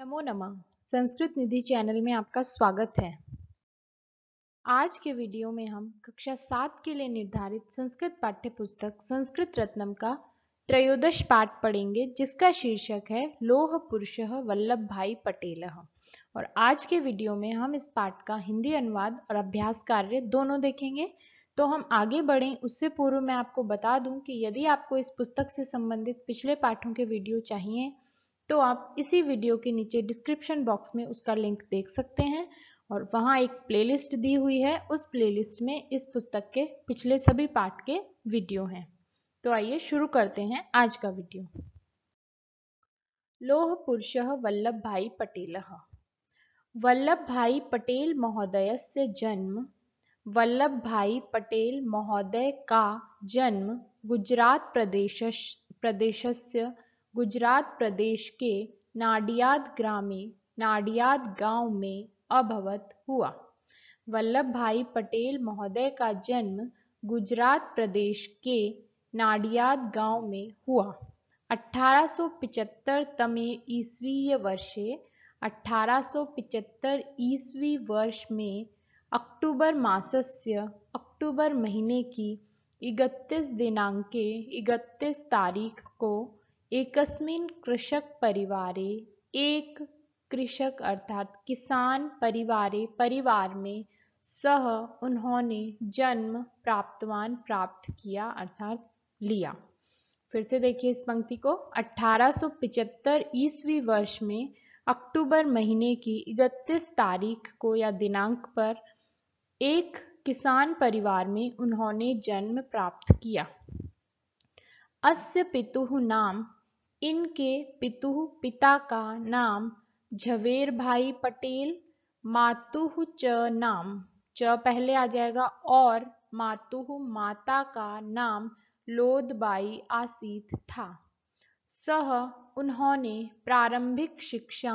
नमो नमः संस्कृत निधि चैनल में आपका स्वागत है आज के वीडियो में हम कक्षा सात के लिए निर्धारित संस्कृत पाठ्य पुस्तक संस्कृत रत्नम का त्रयोदश पाठ पढ़ेंगे जिसका शीर्षक है लोह पुरुष वल्लभ भाई पटेल और आज के वीडियो में हम इस पाठ का हिंदी अनुवाद और अभ्यास कार्य दोनों देखेंगे तो हम आगे बढ़ें उससे पूर्व मैं आपको बता दूं कि यदि आपको इस पुस्तक से संबंधित पिछले पाठों के वीडियो चाहिए तो आप इसी वीडियो के नीचे डिस्क्रिप्शन बॉक्स में उसका लिंक देख सकते हैं और वहाँ एक प्लेलिस्ट दी हुई है उस प्लेलिस्ट में इस पुस्तक के पिछले सभी पार्ट के वीडियो हैं तो आइए शुरू करते हैं आज का वीडियो लोह पुरुष वल्लभ भाई पटेल वल्लभ भाई पटेल महोदय से जन्म वल्लभ भाई पटेल महोदय का जन्म गुजरात प्रदेश प्रदेशस्य गुजरात प्रदेश के नाडियाद ग्राम में नाडियाद गांव में अभवत हुआ वल्लभ भाई पटेल महोदय का जन्म गुजरात प्रदेश के नाडियाद गांव में हुआ 1875 तमे ईस्वीय वर्षे 1875 ईस्वी वर्ष में अक्टूबर मासस्य अक्टूबर महीने की दिनांक दिनांके इकतीस तारीख को कृषक परिवार एक कृषक अर्थात किसान परिवारे परिवार में सह उन्होंने जन्म प्राप्तवान प्राप्त किया अर्थात लिया फिर से देखिए इस पंक्ति को 1875 ईस्वी वर्ष में अक्टूबर महीने की 31 तारीख को या दिनांक पर एक किसान परिवार में उन्होंने जन्म प्राप्त किया अस्य पितु नाम इनके पितु पिता का नाम झवेर भाई पटेल मातुह च नाम च पहले आ जाएगा और मातुह माता का नाम लोदबाई आसीत था सह उन्होंने प्रारंभिक शिक्षा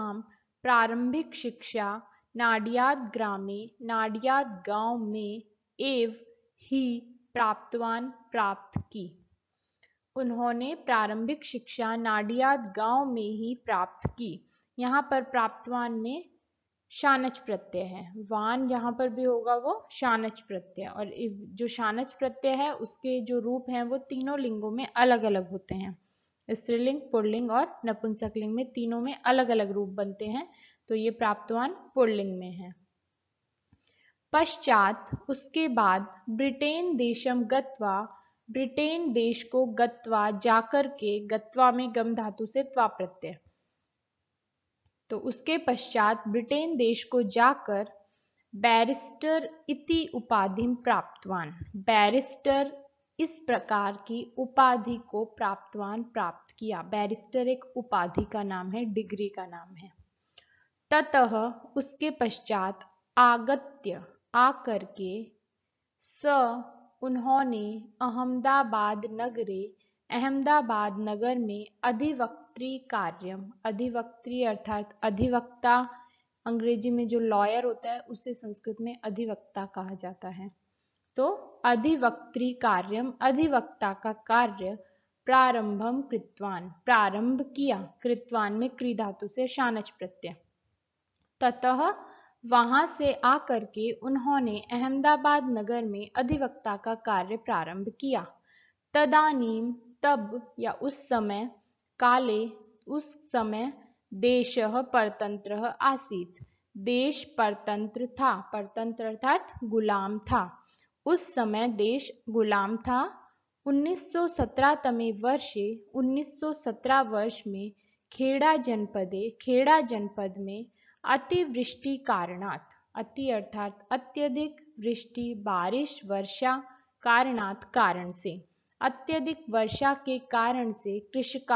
प्रारंभिक शिक्षा नाडियाद ग्रामे नाडियाद गांव में एव ही प्राप्तवान प्राप्त की उन्होंने प्रारंभिक शिक्षा नाडियाद गांव में ही प्राप्त की यहाँ पर प्राप्तवान में शानच प्रत्यय है वान यहाँ पर भी होगा वो शानच प्रत्यय और जो शानच प्रत्यय है उसके जो रूप हैं वो तीनों लिंगों में अलग अलग होते हैं स्त्रीलिंग पुरलिंग और नपुंसकलिंग में तीनों में अलग अलग रूप बनते हैं तो ये प्राप्तवान पुरलिंग में है पश्चात उसके बाद ब्रिटेन देशम गत्वा ब्रिटेन देश को गत्वा जाकर के गत्वा में गम धातु से त्वा प्रत्यय तो उसके पश्चात ब्रिटेन देश को जाकर बैरिस्टर इति उपाधि प्राप्तवान बैरिस्टर इस प्रकार की उपाधि को प्राप्तवान प्राप्त किया बैरिस्टर एक उपाधि का नाम है डिग्री का नाम है ततः उसके पश्चात आगत्य आकर के स उन्होंने अहमदाबाद नगरे अहमदाबाद नगर में अधिवक्त्री कार्य अधिवक्त्री अर्थात अधिवक्ता अंग्रेजी में जो लॉयर होता है उसे संस्कृत में अधिवक्ता कहा जाता है तो अधिवक्त्री कार्य अधिवक्ता का कार्य प्रारंभम कृतवान प्रारंभ किया कृतवान में क्री धातु से शानच प्रत्यय ततः वहां से आकर के उन्होंने अहमदाबाद नगर में अधिवक्ता का कार्य प्रारंभ किया तदानीम तब या उस समय काले उस समय देश परतंत्र आसीत देश परतंत्र था परतंत्र अर्थात गुलाम था उस समय देश गुलाम था 1917 तमे वर्षे 1917 वर्ष में खेड़ा जनपदे खेड़ा जनपद में अतिवृष्टि कारणात अति अर्थात अत्यधिक वृष्टि बारिश वर्षा कारणात कारण से अत्यधिक वर्षा के कारण से कृषक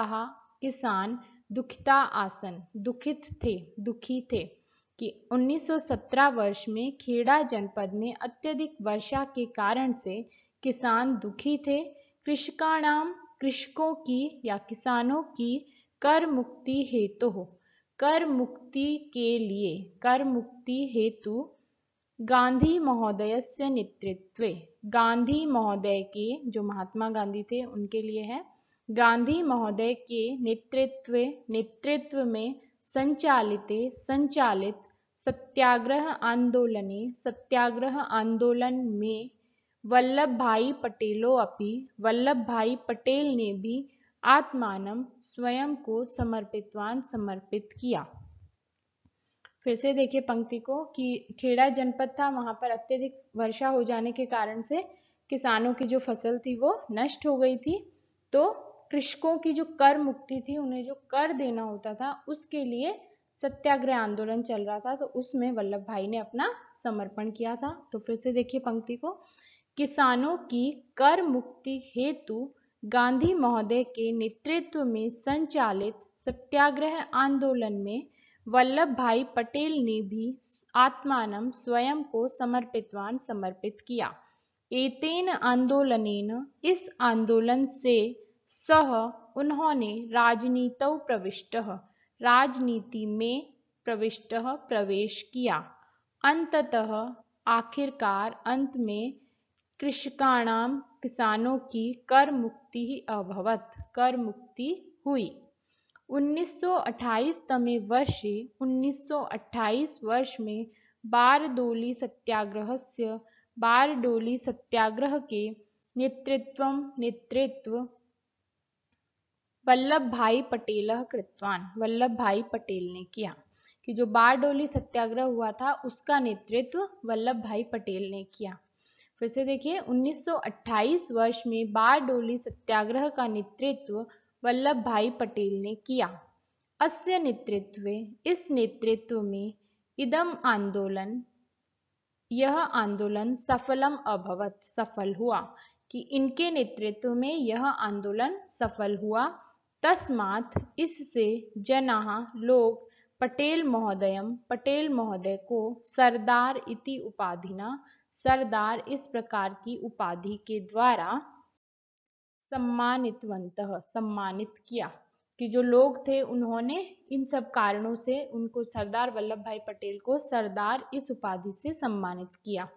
किसान दुखिता आसन दुखित थे दुखी थे कि 1917 वर्ष में खेड़ा जनपद में अत्यधिक वर्षा के कारण से किसान दुखी थे कृषकाणाम कृषकों की या किसानों की कर मुक्ति हेतु तो हो कर मुक्ति के लिए कर मुक्ति हेतु गांधी महोदय से नेतृत्व गांधी महोदय के जो महात्मा गांधी थे उनके लिए है गांधी महोदय के नेतृत्व नेतृत्व में संचालित संचालित सत्याग्रह आंदोलन सत्याग्रह आंदोलन में वल्लभ भाई पटेलो अपी वल्लभ भाई पटेल ने भी आत्मानम स्वयं को समर्पितवान समर्पित किया फिर से देखिए पंक्ति को कि खेड़ा जनपद था वहां पर अत्यधिक वर्षा हो जाने के कारण से किसानों की जो फसल थी वो नष्ट हो गई थी तो कृषकों की जो कर मुक्ति थी उन्हें जो कर देना होता था उसके लिए सत्याग्रह आंदोलन चल रहा था तो उसमें वल्लभ भाई ने अपना समर्पण किया था तो फिर से देखिए पंक्ति को किसानों की कर मुक्ति हेतु गांधी महोदय के नेतृत्व में संचालित सत्याग्रह आंदोलन में वल्लभ भाई पटेल ने भी आत्मान स्वयं को समर्पितवान समर्पित किया एतेन आंदोलनेन इस आंदोलन से सह उन्होंने राजनीत प्रविष्ट राजनीति में प्रविष्ट प्रवेश किया अंततः आखिरकार अंत में कृषकाणाम किसानों की कर मुक्ति ही अभवत कर मुक्ति हुई 1928 तमे वर्ष 1928 वर्ष में बारडोली से बारडोली सत्याग्रह के नेतृत्व नेतृत्व वल्लभ भाई पटेल कृतवान वल्लभ भाई पटेल ने किया कि जो बारडोली सत्याग्रह हुआ था उसका नेतृत्व वल्लभ भाई पटेल ने किया फिर से देखिए 1928 वर्ष में बारडोली सत्याग्रह का नेतृत्व वल्लभ भाई पटेल ने किया अस्य नेतृत्व इस नेतृत्व में इदम आंदोलन यह आंदोलन सफलम अभवत सफल हुआ कि इनके नेतृत्व में यह आंदोलन सफल हुआ तस्मात इससे जना लोग पटेल महोदयम पटेल महोदय को सरदार इति उपाधिना सरदार इस प्रकार की उपाधि के द्वारा सम्मानितवंत सम्मानित किया कि जो लोग थे उन्होंने इन सब कारणों से उनको सरदार वल्लभ भाई पटेल को सरदार इस उपाधि से सम्मानित किया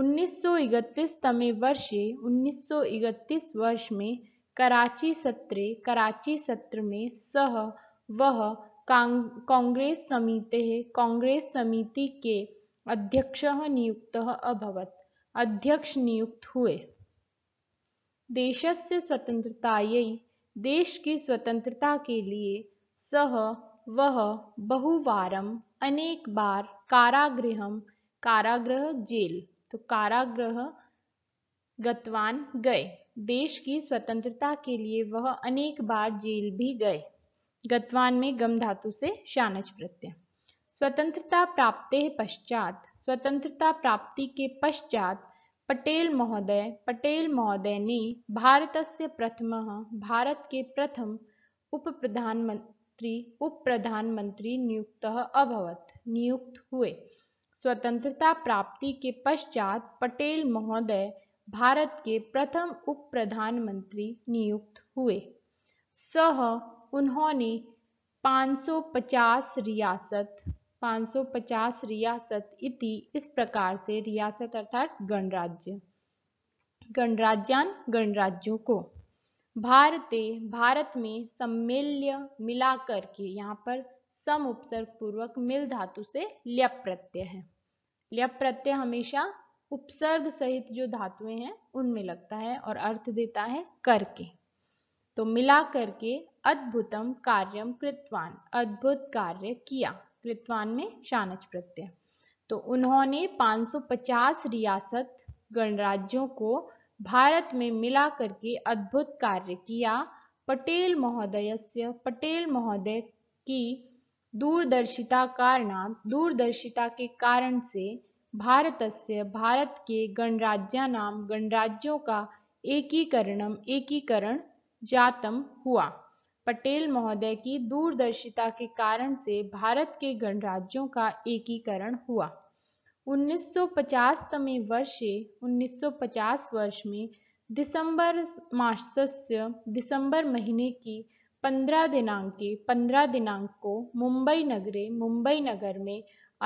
1931 तमे वर्ष 1931 वर्ष में कराची सत्र कराची सत्र में सह वह कांग्रेस समिति कांग्रेस समिति के अध्यक्ष नियुक्त अभवत अध्यक्ष नियुक्त हुए देश से स्वतंत्रतायै देश की स्वतंत्रता के लिए सह वह बहुवारम अनेक बार कारागृह कारागृह जेल तो कारागृह गतवान गए देश की स्वतंत्रता के लिए वह अनेक बार जेल भी गए गतवान में गम धातु से शानच प्रत्यय स्वतंत्रता प्राप्ते पश्चात स्वतंत्रता प्राप्ति के पश्चात पटेल महोदय पटेल महोदय ने भारत से प्रथम भारत के प्रथम उप प्रधानमंत्री उप प्रधानमंत्री नियुक्त अभवत नियुक्त हुए स्वतंत्रता प्राप्ति के पश्चात पटेल महोदय भारत के प्रथम उप प्रधानमंत्री नियुक्त हुए सह उन्होंने 550 रियासत 550 रियासत इति इस प्रकार से रियासत अर्थात गणराज्य गणराज्यान गणराज्यों को भारते भारत में सम्मिल्य मिलाकर के यहाँ पर सम उपसर्ग पूर्वक मिल धातु से ल्यप प्रत्यय है ल्यप प्रत्यय हमेशा उपसर्ग सहित जो धातुएं हैं उनमें लगता है और अर्थ देता है करके तो मिला करके अद्भुतम कार्यम कृतवान अद्भुत कार्य किया कृतवान में शानच प्रत्यय तो उन्होंने 550 रियासत गणराज्यों को भारत में मिला करके अद्भुत कार्य किया पटेल महोदय पटेल महोदय की दूरदर्शिता कारण दूरदर्शिता के कारण से भारत से भारत के नाम गणराज्यों का एकीकरणम एकीकरण जातम हुआ पटेल महोदय की दूरदर्शिता के कारण से भारत के गणराज्यों का एकीकरण हुआ 1950 तमे वर्षे 1950 वर्ष में दिसंबर मासस्य दिसंबर महीने की 15 दिनांके 15 दिनांक को मुंबई नगरे मुंबई नगर में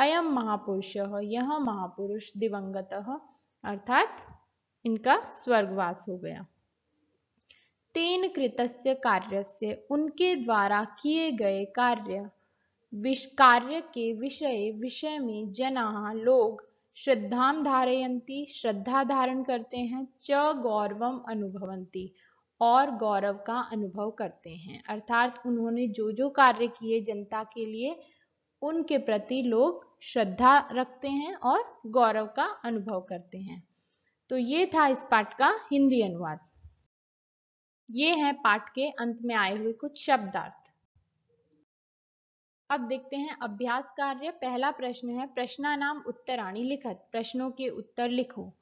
अयम महापुरुष यह महापुरुष दिवंगत अर्थात इनका स्वर्गवास हो गया तेन कृतस्य कार्यस्य उनके द्वारा किए गए कार्य कार्य के विषय विषय में जना लोग श्रद्धा धारयंती श्रद्धा धारण करते हैं च गौरव अनुभवंती और गौरव का अनुभव करते हैं अर्थात उन्होंने जो जो कार्य किए जनता के लिए उनके प्रति लोग श्रद्धा रखते हैं और गौरव का अनुभव करते हैं तो ये था इस पाठ का हिंदी अनुवाद ये है पाठ के अंत में आए हुए कुछ शब्दार्थ अब देखते हैं अभ्यास कार्य पहला प्रश्न है नाम उत्तराणी लिखत प्रश्नों के उत्तर लिखो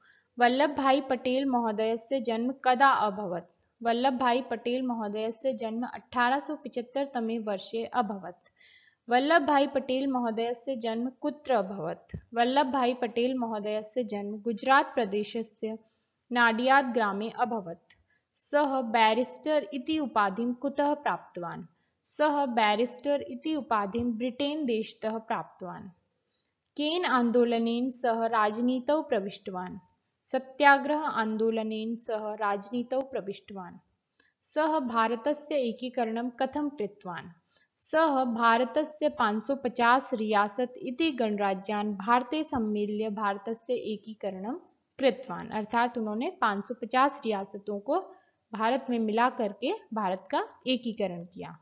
वल्लभ भाई पटेल महोदय से जन्म कदा अभवत वल्लभ भाई पटेल महोदय से जन्म 1875 तमे वर्षे अभवत वल्लभ भाई पटेल महोदय से जन्म कुत्र अभवत वल्लभ भाई पटेल महोदय से जन्म गुजरात प्रदेश से नाडियाद ग्रामे अभवत सह बैरिस्टर इति उपाधि कुतः प्राप्त सह बैरिस्टर इति उपाधि ब्रिटेन देशत प्राप्त केन आंदोलन सह राजनीत प्रविष्ट सत्याग्रह आंदोलन सह आन्दोलनेन सः राजनीतौ प्रविष्टवान् सः भारतस्य एकीकरणं कथं कृतवान् सः भारतस्य 550 रियासत इति गणराज्यान भारते सम्मिल्य भारत से एकीकरण कृतवान अर्थात उन्होंने 550 रियासतों को भारत में मिला करके भारत का एकीकरण किया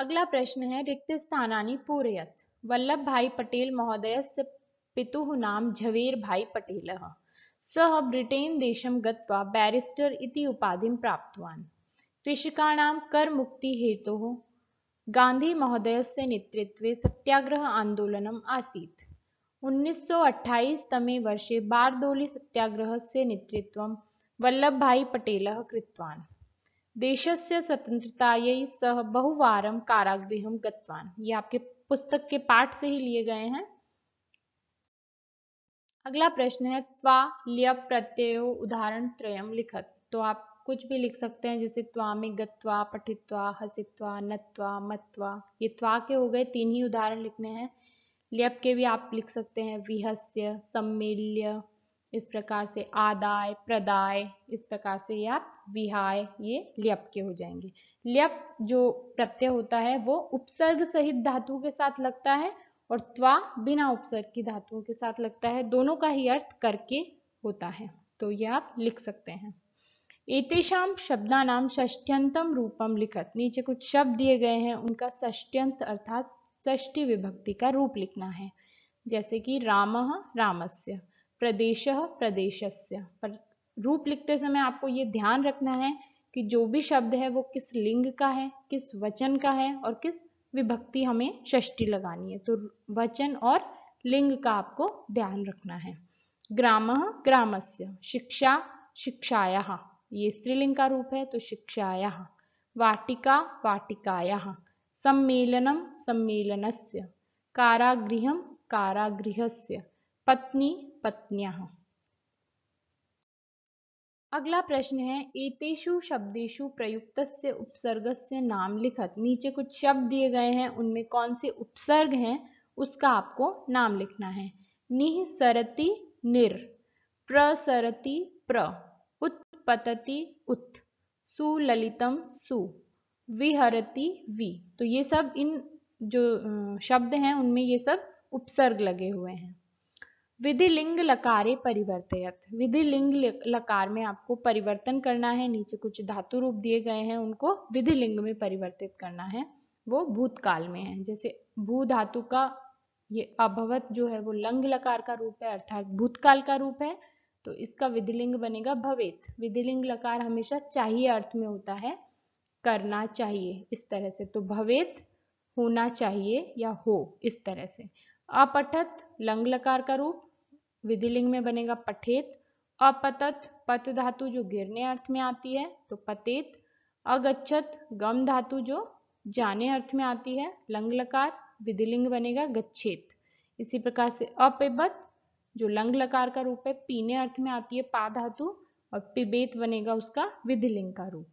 अगला प्रश्न है रिक्त स्थानानी पूरयत वल्लभ भाई पटेल महोदय से पितु नाम झवेर भाई पटेल सह ब्रिटेन देशम गत्वा बैरिस्टर इति उपाधिं कर मुक्ति हेतु तो गांधी से नेतृत्व सत्याग्रह आंदोलन आसीत 1928 तमे वर्षे बारदोली सत्याग्रह से नेतृत्व वल्लभ भाई पटेल कृतवान देश से स्वतंत्रता सह बहुवार कारागृह गतवान ये आपके पुस्तक के पाठ से ही लिए गए हैं अगला प्रश्न है त्वा लियप प्रत्यय उदाहरण त्रयम लिखत तो आप कुछ भी लिख सकते हैं जैसे त्वा में गत्वा पठित्वा हसित्वा नत्वा मत्वा ये त्वा के हो गए तीन ही उदाहरण लिखने हैं लियप के भी आप लिख सकते हैं विहस्य सम्मिल्य इस प्रकार से आदाय प्रदाय इस प्रकार से आप विहाय ये लियप के हो जाएंगे लियप जो प्रत्यय होता है वो उपसर्ग सहित धातुओं के साथ लगता है और त्वा बिना उपसर्ग की धातुओं के साथ लगता है दोनों का ही अर्थ करके होता है तो ये आप लिख सकते हैं एतेषाम शब्दा नाम ष्ठ्यंतम रूपम लिखत नीचे कुछ शब्द दिए गए हैं उनका ष्ठ्यंत अर्थात ष्ठी विभक्ति का रूप लिखना है जैसे कि राम रामस्य प्रदेश प्रदेश पर रूप लिखते समय आपको ये ध्यान रखना है कि जो भी शब्द है वो किस लिंग का है किस वचन का है और किस विभक्ति हमें षष्टि लगानी है तो वचन और लिंग का आपको ध्यान रखना है ग्राम ग्रामस्य शिक्षा शिक्षाया ये स्त्रीलिंग का रूप है तो शिक्षाया वाटिका वाटिकाया सम्मेलनम सम्मेलनस्य कारागृहम कारागृहस्य पत्नी पत्निया अगला प्रश्न है एतेषु शब्देशु प्रयुक्त से उपसर्ग से नाम लिखत नीचे कुछ शब्द दिए गए हैं उनमें कौन से उपसर्ग हैं उसका आपको नाम लिखना है निःसरति निर प्रसरति प्र उत्पतति उत् सुललितम सु विहरति वि तो ये सब इन जो शब्द हैं उनमें ये सब उपसर्ग लगे हुए हैं विधि लिंग लकारे परिवर्तित विधि लिंग लकार में आपको परिवर्तन करना है नीचे कुछ धातु रूप दिए गए हैं उनको विधि लिंग में परिवर्तित करना है वो भूतकाल में है जैसे भू धातु का ये अभवत जो है वो लंग लकार का रूप है अर्थात भूतकाल का रूप है तो इसका विधिलिंग बनेगा भवेत विधिलिंग लकार हमेशा चाहिए अर्थ में होता है करना चाहिए इस तरह से तो भवेत होना चाहिए या हो इस तरह से अपठत लंग लकार का रूप विधिलिंग में बनेगा पठेत अपतत पत धातु जो गिरने अर्थ में आती है तो पतेत अगच्छत गम धातु जो जाने अर्थ में आती है लंग लकार विधिलिंग बनेगा गच्छेत इसी प्रकार से अपेबत जो लंग लकार का रूप है पीने अर्थ में आती है पा धातु और पिबेत बनेगा उसका विधिलिंग का रूप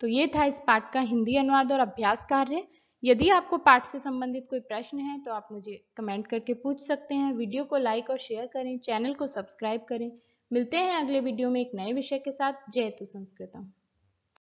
तो ये था इस पाठ का हिंदी अनुवाद और अभ्यास कार्य यदि आपको पाठ से संबंधित कोई प्रश्न है तो आप मुझे कमेंट करके पूछ सकते हैं वीडियो को लाइक और शेयर करें चैनल को सब्सक्राइब करें मिलते हैं अगले वीडियो में एक नए विषय के साथ जय तु संस्कृतम